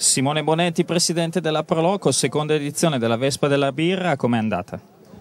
Simone Bonetti, presidente della Proloco, seconda edizione della Vespa della Birra, com'è andata?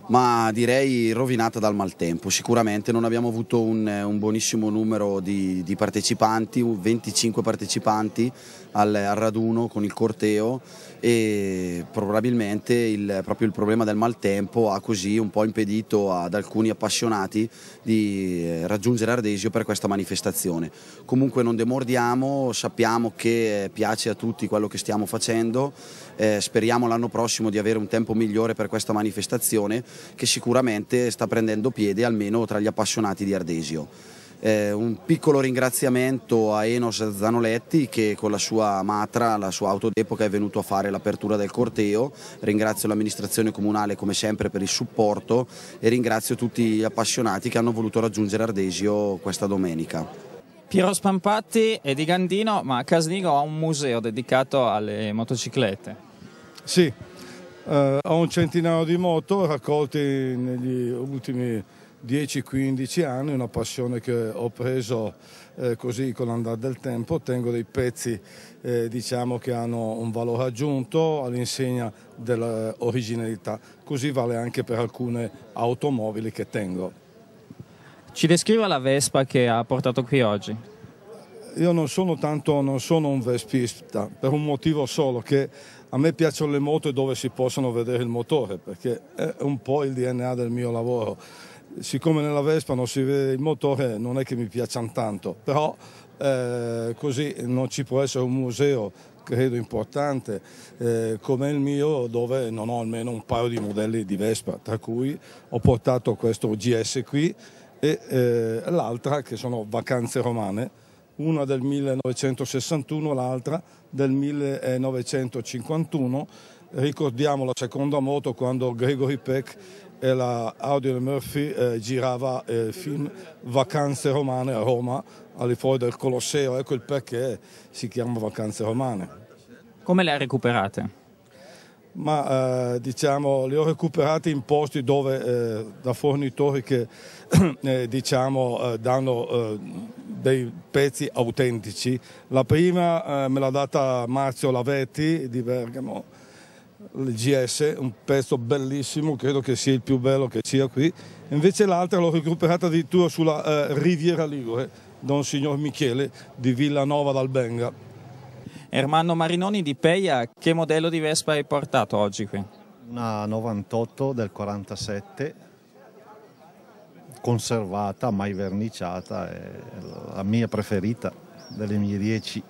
ma direi rovinata dal maltempo. Sicuramente non abbiamo avuto un, un buonissimo numero di, di, partecipanti, 25 partecipanti al, al, raduno con il corteo e probabilmente il, proprio il problema del maltempo ha così un po' impedito ad alcuni appassionati di eh, raggiungere Ardesio per questa manifestazione. Comunque non demordiamo, sappiamo che eh, piace a tutti quello che stiamo facendo, eh, speriamo l'anno prossimo di avere un tempo migliore per questa manifestazione che sicuramente sta prendendo piede almeno tra gli appassionati di Ardesio. Eh, un piccolo ringraziamento a Enos Zanoletti che con la sua matra, la sua auto d'epoca è venuto a fare l'apertura del corteo, ringrazio l'amministrazione comunale come sempre per il supporto e ringrazio tutti gli appassionati che hanno voluto raggiungere Ardesio questa domenica. Piero Spampatti è di Gandino ma a Casnigo ha un museo dedicato alle motociclette. Sì, eh, a un centinaio di moto raccolte negli ultimi 10-15 anni, una passione che ho preso eh, così con l'andare del tempo, tengo dei pezzi eh, diciamo che hanno un valore aggiunto all'insegna dell'originalità, così vale anche per alcune automobili che tengo. Ci descriva la Vespa che ha portato qui oggi? Io non sono tanto, non sono un vespista, per un motivo solo che a me piacciono le moto dove si possono vedere il motore, perché è un po' il DNA del mio lavoro. Siccome nella Vespa non si vede il motore, non è che mi piacciono tanto, però eh, così non ci può essere un museo credo importante eh, come il mio dove non ho almeno un paio di modelli di Vespa tra cui ho portato questo GS qui e eh, l'altra che sono Vacanze Romane una del 1961, l'altra del 1951. Ricordiamo la seconda moto quando Gregory Peck e la Audrey Murphy eh, girava eh, il eh, film Vacanze romane a Roma, all'infuori del Colosseo, ecco il perché si chiama Vacanze romane. Come le ha recuperate? ma eh, diciamo, le ho recuperate in posti dove eh, da fornitori che eh, diciamo, eh, danno eh, dei pezzi autentici. La prima eh, me l'ha data Marzio Lavetti di Bergamo, il GS, un pezzo bellissimo, credo che sia il più bello che sia qui. Invece l'altra l'ho recuperata addirittura sulla eh, Riviera Ligure, da un signor Michele di Villanova d'Albenga. Ermanno Marinoni di Peia, che modello di Vespa hai portato oggi qui? Una 98 del 47 conservata, mai verniciata, è la mia preferita delle mie 10.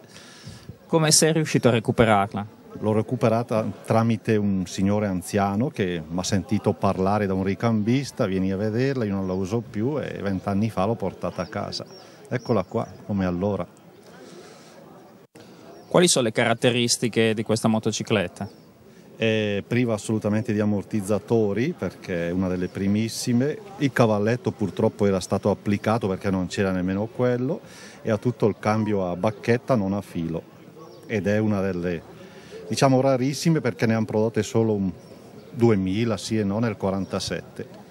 Come sei riuscito a recuperarla? L'ho recuperata tramite un signore anziano che mi ha sentito parlare da un ricambista, vieni a vederla, io non la uso più e vent'anni fa l'ho portata a casa. Eccola qua, come allora. Quali sono le caratteristiche di questa motocicletta? è priva assolutamente di ammortizzatori perché è una delle primissime, il cavalletto purtroppo era stato applicato perché non c'era nemmeno quello e ha tutto il cambio a bacchetta non a filo ed è una delle diciamo rarissime perché ne hanno prodotte solo 2000 sì e no nel 47.